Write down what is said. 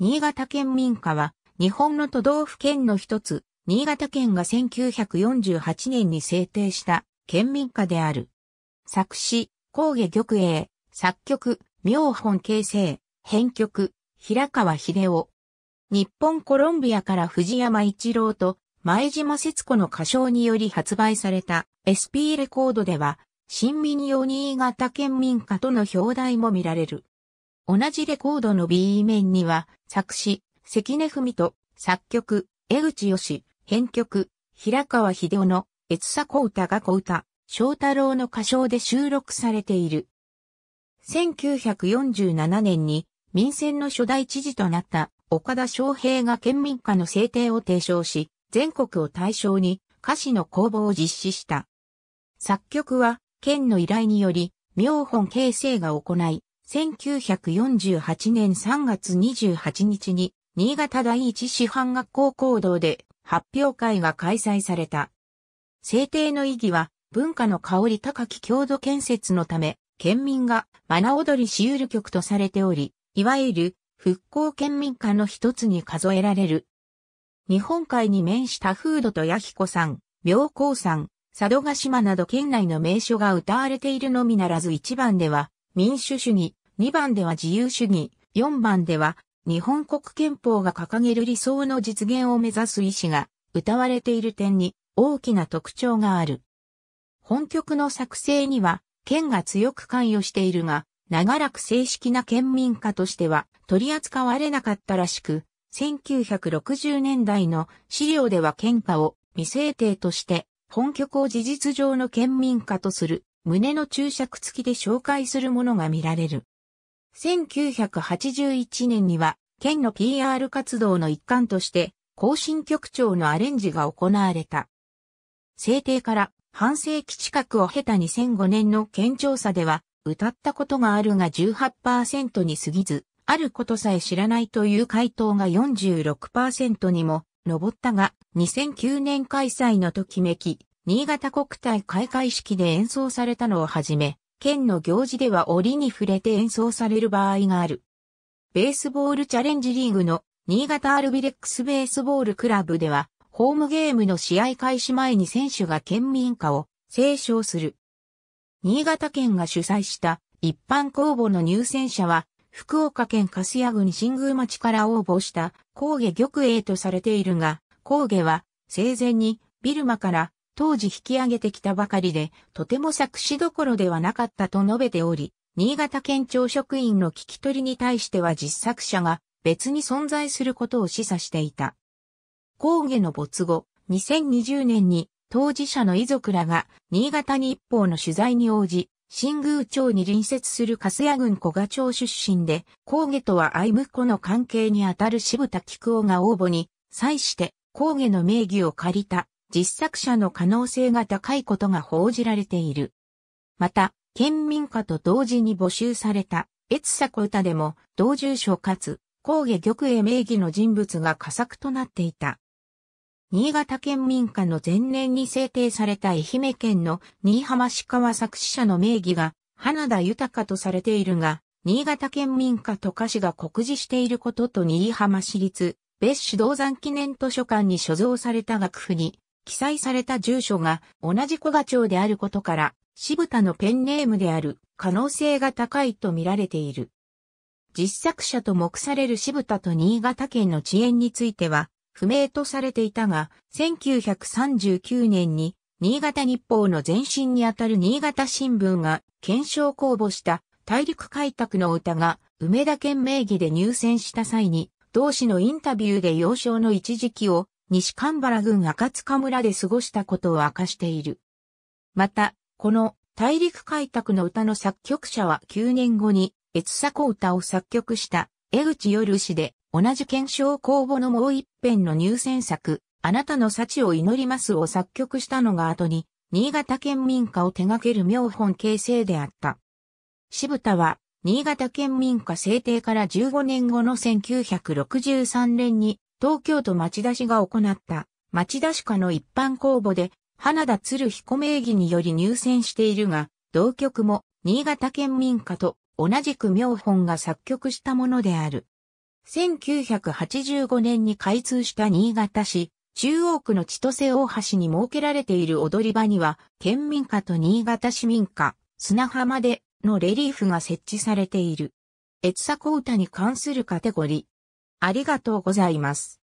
新潟県民歌は、日本の都道府県の一つ、新潟県が1948年に制定した県民歌である。作詞、工芸玉英、作曲、妙本形成、編曲、平川秀夫。日本コロンビアから藤山一郎と前島節子の歌唱により発売された SP レコードでは、新民用新潟県民歌との表題も見られる。同じレコードの B 面には、作詞、関根文と、作曲、江口義、編曲、平川秀夫の、越作歌が小歌、翔太郎の歌唱で収録されている。1947年に民選の初代知事となった岡田昌平が県民歌の制定を提唱し、全国を対象に歌詞の公募を実施した。作曲は県の依頼により、妙本形成が行い、1948年3月28日に、新潟第一師範学校講堂で発表会が開催された。制定の意義は、文化の香り高き郷土建設のため、県民がマナ踊りしうる曲とされており、いわゆる復興県民歌の一つに数えられる。日本海に面した風土と八彦山、妙高山、佐渡島など県内の名所が歌われているのみならず一番では民主主義、2番では自由主義、4番では日本国憲法が掲げる理想の実現を目指す意思が歌われている点に大きな特徴がある。本局の作成には県が強く関与しているが、長らく正式な県民化としては取り扱われなかったらしく、1960年代の資料では県下を未制定として本局を事実上の県民化とする旨の注釈付きで紹介するものが見られる。1981年には、県の PR 活動の一環として、更新局長のアレンジが行われた。制定から半世紀近くを経た2005年の県調査では、歌ったことがあるが18%に過ぎず、あることさえ知らないという回答が46%にも上ったが、2009年開催のときめき、新潟国体開会式で演奏されたのをはじめ、県の行事では折に触れて演奏される場合がある。ベースボールチャレンジリーグの新潟アルビレックスベースボールクラブでは、ホームゲームの試合開始前に選手が県民歌を斉唱する。新潟県が主催した一般公募の入選者は、福岡県粕屋郡新宮町から応募した工芸玉栄とされているが、工芸は生前にビルマから当時引き上げてきたばかりで、とても作詞どころではなかったと述べており、新潟県庁職員の聞き取りに対しては実作者が別に存在することを示唆していた。工芸の没後、2020年に当事者の遺族らが新潟日報の取材に応じ、新宮町に隣接する粕谷郡古賀町出身で、工芸とは愛む子の関係にあたる渋田菊夫が応募に、際して工芸の名義を借りた実作者の可能性が高いことが報じられている。また、県民歌と同時に募集された、越作歌でも、同住所かつ、高下玉へ名義の人物が佳作となっていた。新潟県民歌の前年に制定された愛媛県の新居浜市川作詞者の名義が花田豊とされているが、新潟県民歌と歌詞が酷似していることと新居浜市立別紙銅山記念図書館に所蔵された楽譜に記載された住所が同じ小賀町であることから、渋田のペンネームである可能性が高いと見られている。実作者と目される渋田と新潟県の遅延については、不明とされていたが、1939年に新潟日報の前身にあたる新潟新聞が検証公募した大陸開拓の歌が梅田県名義で入選した際に、同氏のインタビューで幼少の一時期を西神原郡赤塚村で過ごしたことを明かしている。また、この大陸開拓の歌の作曲者は9年後に、越作歌を作曲した江口夜氏で、同じ検証公募のもう一編の入選作、あなたの幸を祈りますを作曲したのが後に、新潟県民歌を手掛ける妙本形成であった。渋田は、新潟県民歌制定から15年後の1963年に、東京都町田市が行った町田歯科の一般公募で、花田鶴彦名義により入選しているが、同曲も新潟県民歌と同じく妙本が作曲したものである。1985年に開通した新潟市、中央区の千歳大橋に設けられている踊り場には、県民歌と新潟市民歌、砂浜でのレリーフが設置されている。越作歌に関するカテゴリありがとうございます。